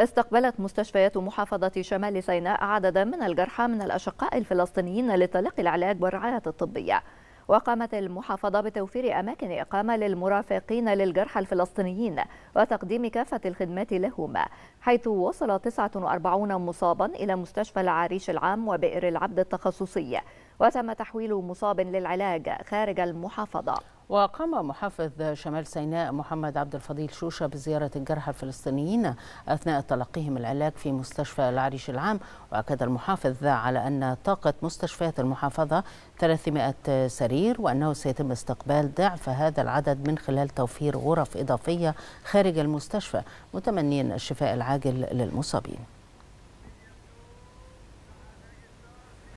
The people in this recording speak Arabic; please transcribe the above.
استقبلت مستشفيات محافظة شمال سيناء عددا من الجرحى من الأشقاء الفلسطينيين لتلقي العلاج والرعاية الطبية وقامت المحافظة بتوفير أماكن إقامة للمرافقين للجرحى الفلسطينيين وتقديم كافة الخدمات لهما حيث وصل 49 مصابا إلى مستشفى العريش العام وبئر العبد التخصصي وتم تحويل مصاب للعلاج خارج المحافظة وقام محافظ شمال سيناء محمد عبد الفضيل شوشة بزيارة الجرحى الفلسطينيين أثناء تلقيهم العلاج في مستشفى العريش العام وأكد المحافظ على أن طاقة مستشفيات المحافظة 300 سرير وأنه سيتم استقبال ضعف هذا العدد من خلال توفير غرف إضافية خارج المستشفى متمنيا الشفاء العاجل للمصابين